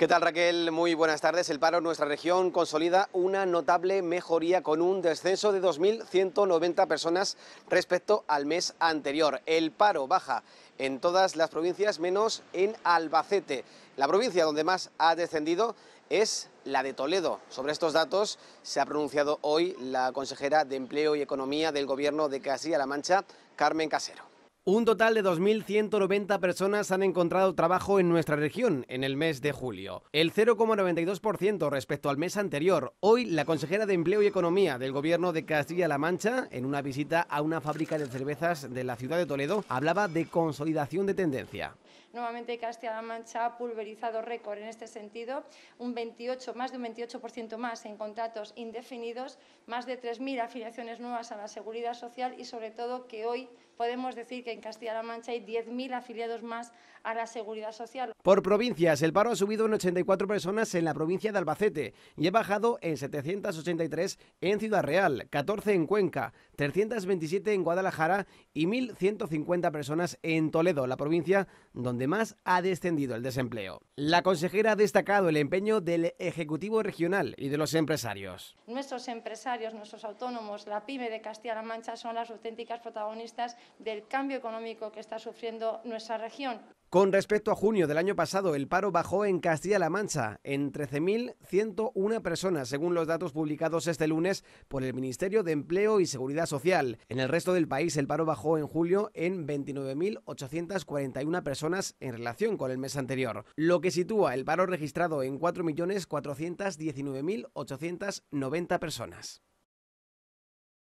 ¿Qué tal Raquel? Muy buenas tardes. El paro en nuestra región consolida una notable mejoría con un descenso de 2.190 personas respecto al mes anterior. El paro baja en todas las provincias menos en Albacete. La provincia donde más ha descendido es la de Toledo. Sobre estos datos se ha pronunciado hoy la consejera de Empleo y Economía del Gobierno de Castilla-La Mancha, Carmen Casero. Un total de 2.190 personas han encontrado trabajo en nuestra región en el mes de julio, el 0,92% respecto al mes anterior. Hoy, la consejera de Empleo y Economía del Gobierno de Castilla-La Mancha, en una visita a una fábrica de cervezas de la ciudad de Toledo, hablaba de consolidación de tendencia. Nuevamente Castilla-La Mancha ha pulverizado récord en este sentido, un 28, más de un 28% más en contratos indefinidos, más de 3.000 afiliaciones nuevas a la seguridad social y sobre todo que hoy podemos decir que en Castilla-La Mancha hay 10.000 afiliados más a la seguridad social. Por provincias, el paro ha subido en 84 personas en la provincia de Albacete y ha bajado en 783 en Ciudad Real, 14 en Cuenca, 327 en Guadalajara y 1.150 personas en Toledo, la provincia donde Además ha descendido el desempleo. La consejera ha destacado el empeño del Ejecutivo Regional y de los empresarios. Nuestros empresarios, nuestros autónomos, la pyme de Castilla-La Mancha son las auténticas protagonistas del cambio económico que está sufriendo nuestra región. Con respecto a junio del año pasado, el paro bajó en Castilla-La Mancha en 13.101 personas, según los datos publicados este lunes por el Ministerio de Empleo y Seguridad Social. En el resto del país, el paro bajó en julio en 29.841 personas en relación con el mes anterior, lo que sitúa el paro registrado en 4.419.890 personas.